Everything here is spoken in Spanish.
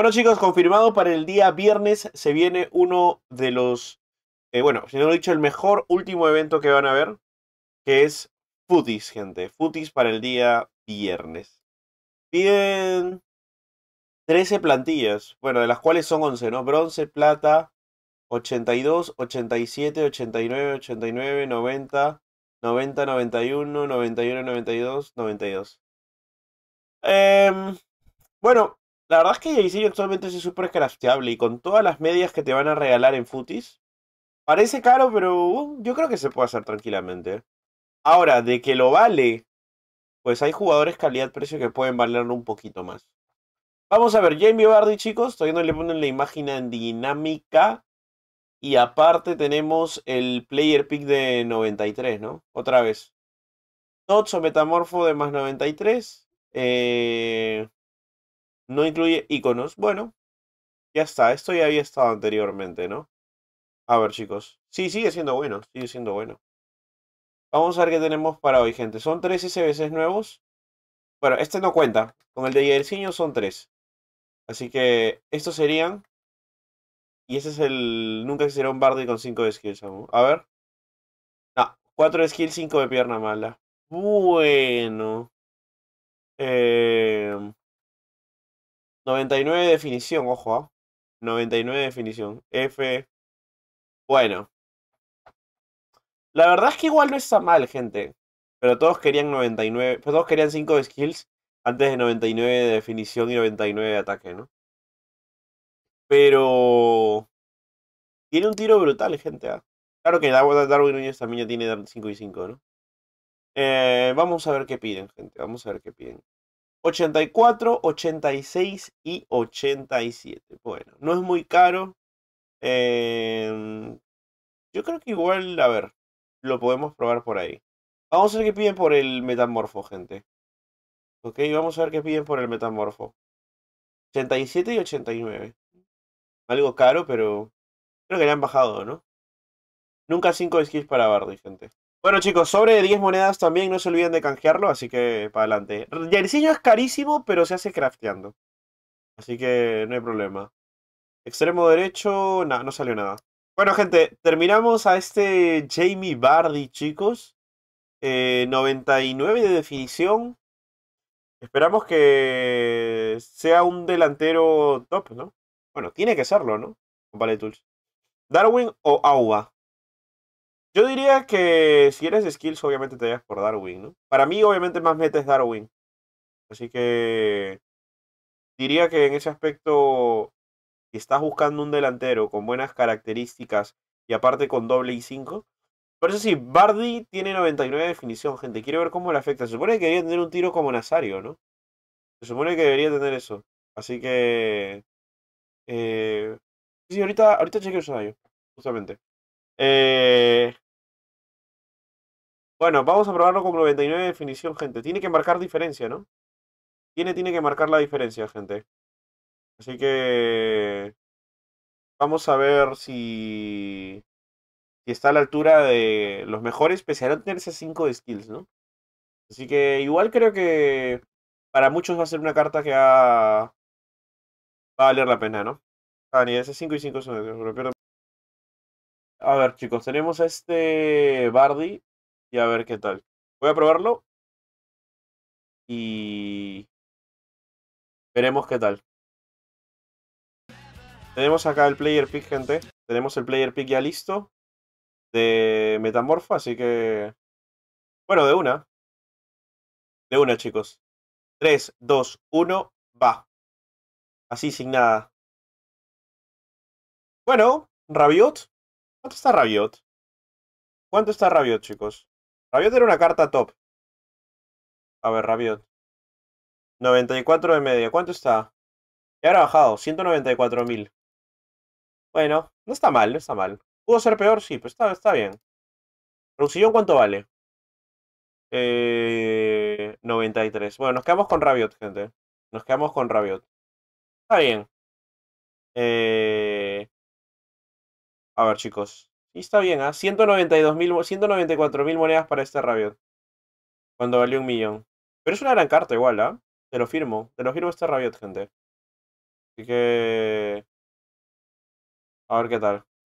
Bueno, chicos, confirmado para el día viernes se viene uno de los. Eh, bueno, si no lo he dicho, el mejor último evento que van a ver, que es Futis, gente. Futis para el día viernes. Piden 13 plantillas, bueno, de las cuales son 11, ¿no? Bronce, plata, 82, 87, 89, 89, 90, 90, 91, 91, 92, 92. bueno, la verdad es que jay actualmente es súper crafteable y con todas las medias que te van a regalar en Futis, parece caro, pero uh, yo creo que se puede hacer tranquilamente. Ahora, de que lo vale, pues hay jugadores calidad-precio que pueden valerlo un poquito más. Vamos a ver, Jamie Bardi, chicos, todavía no le ponen la imagen en dinámica. Y aparte tenemos el player pick de 93, ¿no? Otra vez. Tots Metamorfo de más 93. Eh... No incluye iconos. Bueno, ya está. Esto ya había estado anteriormente, ¿no? A ver, chicos. Sí, sigue siendo bueno. Sigue siendo bueno. Vamos a ver qué tenemos para hoy, gente. Son tres SBCs nuevos. Bueno, este no cuenta. Con el de Yersinio son tres. Así que estos serían... Y ese es el... Nunca será un Bardi con cinco de skills. A ver. Ah, 4 de skills, 5 de pierna mala. Bueno. Eh, 99 de definición, ojo, 99 ¿ah? definición. F. Bueno. La verdad es que igual no está mal, gente. Pero todos querían 99. Pues todos querían 5 de skills antes de 99 de definición y 99 de ataque, ¿no? Pero. Tiene un tiro brutal, gente. ¿ah? Claro que Darwin Núñez también ya tiene 5 y 5, ¿no? Eh, vamos a ver qué piden, gente. Vamos a ver qué piden. 84, 86 y 87. Bueno, no es muy caro. Em, yo creo que igual, a ver, lo podemos probar por ahí. Vamos a ver qué piden por el metamorfo, gente. Ok, vamos a ver qué piden por el metamorfo. 87 y 89. Algo caro, pero creo que le han bajado, ¿no? Nunca 5 skills para Bardi, gente. Bueno, chicos, sobre 10 monedas también no se olviden de canjearlo, así que para adelante. Yersillo es carísimo, pero se hace crafteando. Así que no hay problema. Extremo derecho, nada, no salió nada. Bueno, gente, terminamos a este Jamie Bardi, chicos. 99 eh, de definición. Esperamos que sea un delantero top, ¿no? Bueno, tiene que serlo, ¿no? Con Tools. Darwin o Agua. Yo diría que si eres de skills, obviamente te vayas por Darwin, ¿no? Para mí, obviamente, más meta es Darwin. Así que diría que en ese aspecto, si estás buscando un delantero con buenas características y aparte con doble y 5. Por eso sí, Bardi tiene 99 de definición, gente. Quiero ver cómo le afecta. Se supone que debería tener un tiro como Nazario, ¿no? Se supone que debería tener eso. Así que... Eh... Sí, ahorita, ahorita chequeo el Sonario. justamente. Eh, bueno, vamos a probarlo con 99 de definición, gente. Tiene que marcar diferencia, ¿no? Tiene, tiene que marcar la diferencia, gente. Así que... Vamos a ver si... Si está a la altura de los mejores, pese a tener ese 5 de skills, ¿no? Así que igual creo que... Para muchos va a ser una carta que va... a valer la pena, ¿no? Ah, ni ese 5 y 5 son... A ver, chicos, tenemos este Bardi y a ver qué tal. Voy a probarlo y veremos qué tal. Tenemos acá el player pick, gente. Tenemos el player pick ya listo de Metamorfo, así que... Bueno, de una. De una, chicos. 3, 2, 1, va. Así sin nada. Bueno, Rabiot ¿Cuánto está Rabiot? ¿Cuánto está Rabiot, chicos? Rabiot era una carta top. A ver, Rabiot. 94 de media. ¿Cuánto está? Ya ha bajado. 194.000. Bueno, no está mal, no está mal. ¿Pudo ser peor? Sí, pero pues está, está bien. ¿Rusillón cuánto vale? Eh, 93. Bueno, nos quedamos con Rabiot, gente. Nos quedamos con Rabiot. Está bien. Eh, a ver, chicos. Y está bien, ¿ah? ¿eh? 194.000 monedas para este Rabiot. Cuando valió un millón. Pero es una gran carta igual, ¿ah? Te lo firmo. Te lo firmo este Rabiot, gente. Así que... A ver qué tal.